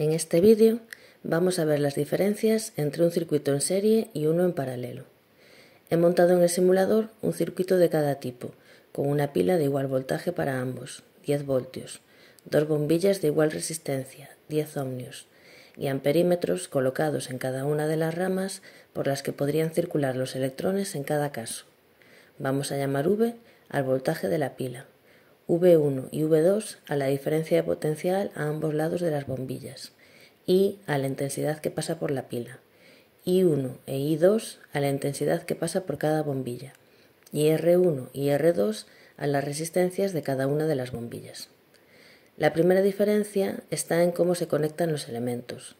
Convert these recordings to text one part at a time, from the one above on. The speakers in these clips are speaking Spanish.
En este vídeo vamos a ver las diferencias entre un circuito en serie y uno en paralelo. He montado en el simulador un circuito de cada tipo, con una pila de igual voltaje para ambos, 10 voltios, dos bombillas de igual resistencia, 10 ohmios, y amperímetros colocados en cada una de las ramas por las que podrían circular los electrones en cada caso. Vamos a llamar V al voltaje de la pila. V1 y V2 a la diferencia de potencial a ambos lados de las bombillas, I a la intensidad que pasa por la pila, I1 e I2 a la intensidad que pasa por cada bombilla, y R1 y R2 a las resistencias de cada una de las bombillas. La primera diferencia está en cómo se conectan los elementos.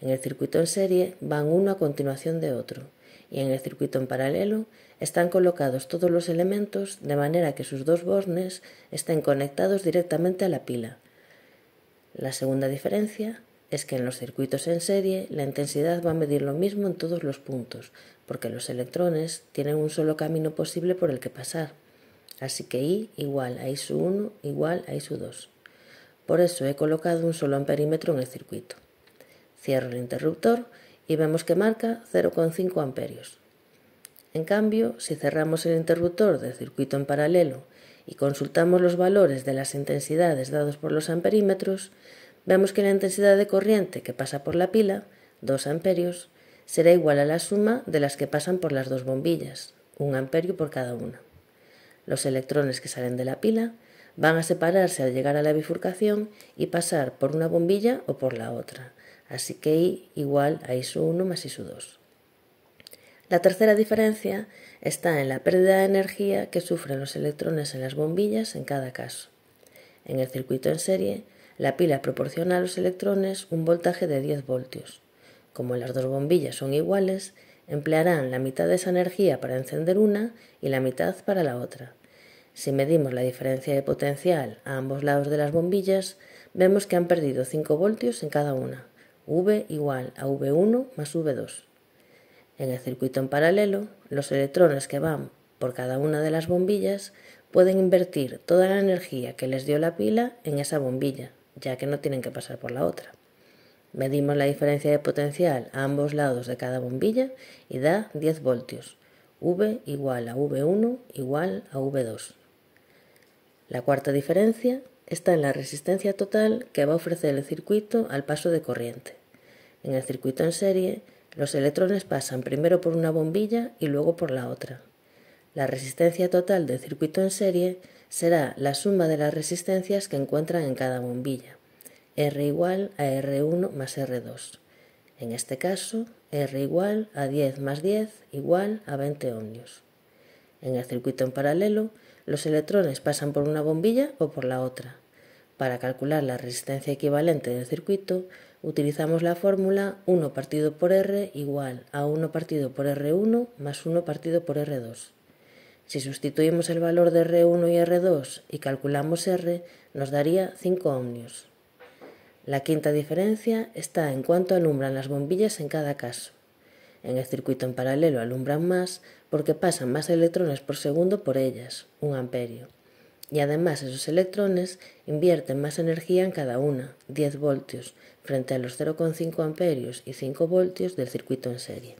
En el circuito en serie van uno a continuación de otro, y en el circuito en paralelo están colocados todos los elementos de manera que sus dos bornes estén conectados directamente a la pila. La segunda diferencia es que en los circuitos en serie la intensidad va a medir lo mismo en todos los puntos, porque los electrones tienen un solo camino posible por el que pasar. Así que I igual a I 1 igual a I 2. Por eso he colocado un solo amperímetro en el circuito. Cierro el interruptor y vemos que marca 0,5 amperios. En cambio, si cerramos el interruptor de circuito en paralelo y consultamos los valores de las intensidades dados por los amperímetros, vemos que la intensidad de corriente que pasa por la pila, 2 amperios, será igual a la suma de las que pasan por las dos bombillas, 1 amperio por cada una. Los electrones que salen de la pila van a separarse al llegar a la bifurcación y pasar por una bombilla o por la otra, Así que I igual a I1 más I2. La tercera diferencia está en la pérdida de energía que sufren los electrones en las bombillas en cada caso. En el circuito en serie, la pila proporciona a los electrones un voltaje de 10 voltios. Como las dos bombillas son iguales, emplearán la mitad de esa energía para encender una y la mitad para la otra. Si medimos la diferencia de potencial a ambos lados de las bombillas, vemos que han perdido 5 voltios en cada una. V igual a V1 más V2. En el circuito en paralelo, los electrones que van por cada una de las bombillas pueden invertir toda la energía que les dio la pila en esa bombilla, ya que no tienen que pasar por la otra. Medimos la diferencia de potencial a ambos lados de cada bombilla y da 10 voltios. V igual a V1 igual a V2. La cuarta diferencia está en la resistencia total que va a ofrecer el circuito al paso de corriente. En el circuito en serie, los electrones pasan primero por una bombilla y luego por la otra. La resistencia total del circuito en serie será la suma de las resistencias que encuentran en cada bombilla, R igual a R1 más R2. En este caso, R igual a 10 más 10 igual a 20 ohmios. En el circuito en paralelo, los electrones pasan por una bombilla o por la otra. Para calcular la resistencia equivalente del circuito, utilizamos la fórmula 1 partido por R igual a 1 partido por R1 más 1 partido por R2. Si sustituimos el valor de R1 y R2 y calculamos R, nos daría 5 ohmios. La quinta diferencia está en cuánto alumbran las bombillas en cada caso. En el circuito en paralelo alumbran más porque pasan más electrones por segundo por ellas, un amperio. Y además esos electrones invierten más energía en cada una, 10 voltios, frente a los 0,5 amperios y 5 voltios del circuito en serie.